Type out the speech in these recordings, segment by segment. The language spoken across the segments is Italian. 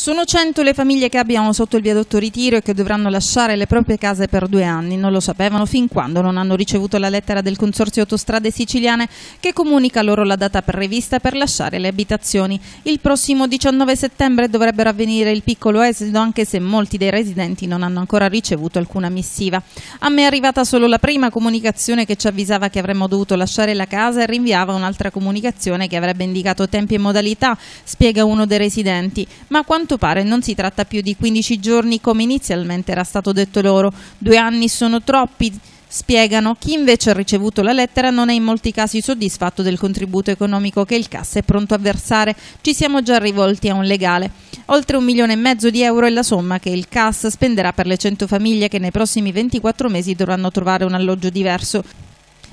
Sono 100 le famiglie che abbiamo sotto il viadotto ritiro e che dovranno lasciare le proprie case per due anni. Non lo sapevano fin quando non hanno ricevuto la lettera del Consorzio Autostrade Siciliane che comunica loro la data prevista per lasciare le abitazioni. Il prossimo 19 settembre dovrebbero avvenire il piccolo esito anche se molti dei residenti non hanno ancora ricevuto alcuna missiva. A me è arrivata solo la prima comunicazione che ci avvisava che avremmo dovuto lasciare la casa e rinviava un'altra comunicazione che avrebbe indicato tempi e modalità, spiega uno dei residenti. Ma quanto quanto pare non si tratta più di 15 giorni come inizialmente era stato detto loro. Due anni sono troppi. Spiegano, chi invece ha ricevuto la lettera non è in molti casi soddisfatto del contributo economico che il CAS è pronto a versare. Ci siamo già rivolti a un legale. Oltre un milione e mezzo di euro è la somma che il CAS spenderà per le 100 famiglie che nei prossimi 24 mesi dovranno trovare un alloggio diverso.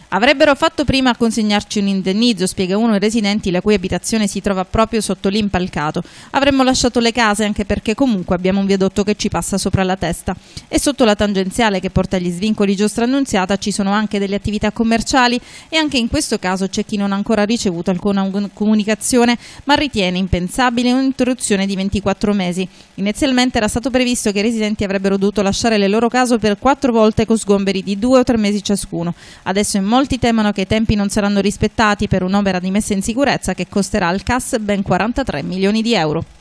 Avrebbero fatto prima a consegnarci un indennizzo, spiega uno dei residenti la cui abitazione si trova proprio sotto l'impalcato. Avremmo lasciato le case anche perché comunque abbiamo un viadotto che ci passa sopra la testa. E sotto la tangenziale che porta agli svincoli Giostrannunziata ci sono anche delle attività commerciali e anche in questo caso c'è chi non ha ancora ricevuto alcuna comunicazione ma ritiene impensabile un'interruzione di 24 mesi. Inizialmente era stato previsto che i residenti avrebbero dovuto lasciare le loro case per quattro volte con sgomberi di due o tre mesi ciascuno. Adesso in modo Molti temono che i tempi non saranno rispettati per un'opera di messa in sicurezza che costerà al CAS ben 43 milioni di euro.